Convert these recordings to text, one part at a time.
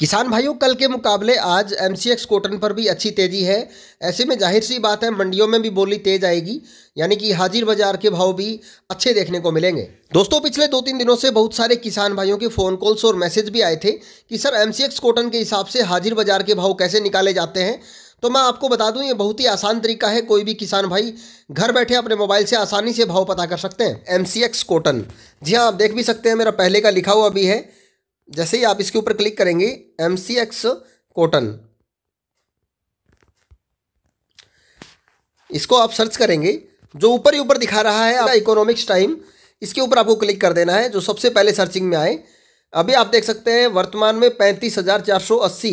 किसान भाइयों कल के मुकाबले आज एम कॉटन पर भी अच्छी तेज़ी है ऐसे में जाहिर सी बात है मंडियों में भी बोली तेज आएगी यानी कि हाजिर बाजार के भाव भी अच्छे देखने को मिलेंगे दोस्तों पिछले दो तीन दिनों से बहुत सारे किसान भाइयों के फ़ोन कॉल्स और मैसेज भी आए थे कि सर एम कॉटन के हिसाब से हाजिर बाजार के भाव कैसे निकाले जाते हैं तो मैं आपको बता दूं ये बहुत ही आसान तरीका है कोई भी किसान भाई घर बैठे अपने मोबाइल से आसानी से भाव पता कर सकते हैं एम कॉटन जी हाँ आप देख भी सकते हैं मेरा पहले का लिखा हुआ भी है जैसे ही आप इसके ऊपर क्लिक करेंगे एम सी एक्स कॉटन इसको आप सर्च करेंगे जो ऊपर ही ऊपर दिखा रहा है इकोनॉमिक्स टाइम इसके ऊपर आपको क्लिक कर देना है जो सबसे पहले सर्चिंग में आए अभी आप देख सकते हैं वर्तमान में पैंतीस हज़ार चार सौ अस्सी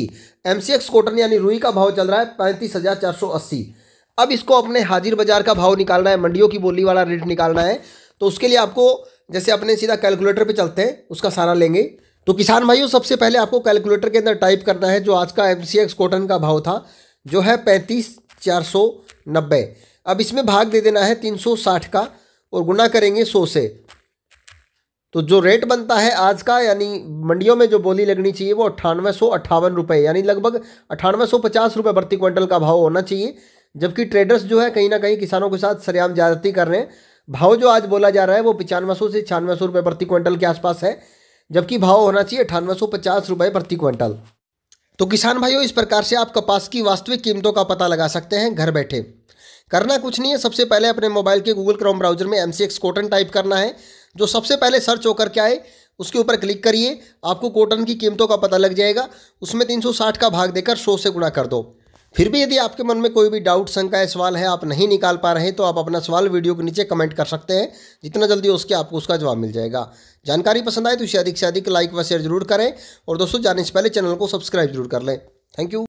एम सी एक्स कॉटन यानी रुई का भाव चल रहा है पैंतीस हज़ार चार सौ अस्सी अब इसको अपने हाजिर बाजार का भाव निकालना है मंडियों की बोली वाला रेट निकालना है तो उसके लिए आपको जैसे अपने सीधा कैलकुलेटर पे चलते हैं उसका सारा लेंगे तो किसान भाइयों सबसे पहले आपको कैलकुलेटर के अंदर टाइप करना है जो आज का एम कॉटन का भाव था जो है पैंतीस चार सौ नब्बे अब इसमें भाग दे देना है तीन सौ साठ का और गुना करेंगे सौ से तो जो रेट बनता है आज का यानी मंडियों में जो बोली लगनी चाहिए वो अट्ठानवे सौ अट्ठावन रुपये यानी लगभग अट्ठानवे सौ पचास रुपये प्रति क्विंटल का भाव होना चाहिए जबकि ट्रेडर्स जो है कहीं ना कहीं किसानों के साथ सरेआम ज्यादती कर रहे हैं भाव जो आज बोला जा रहा है वो पचानवे सौ से छियानवे सौ रुपये प्रति क्विंटल के आसपास है जबकि भाव होना चाहिए अठानवे सौ पचास रुपये प्रति क्विंटल तो किसान भाइयों इस प्रकार से आप कपास की वास्तविक कीमतों का पता लगा सकते हैं घर बैठे करना कुछ नहीं है सबसे पहले अपने मोबाइल के गूगल क्रोम ब्राउजर में एम सी कॉटन टाइप करना है जो सबसे पहले सर्च होकर के आए उसके ऊपर क्लिक करिए आपको कॉटन की कीमतों का पता लग जाएगा उसमें 360 का भाग देकर सौ से गुणा कर दो फिर भी यदि आपके मन में कोई भी डाउट शंका या सवाल है आप नहीं निकाल पा रहे हैं तो आप अपना सवाल वीडियो के नीचे कमेंट कर सकते हैं जितना जल्दी हो आपको उसका जवाब मिल जाएगा जानकारी पसंद आए तो इसे अधिक से अधिक लाइक व शेयर जरूर करें और दोस्तों जाने से पहले चैनल को सब्सक्राइब जरूर कर लें थैंक यू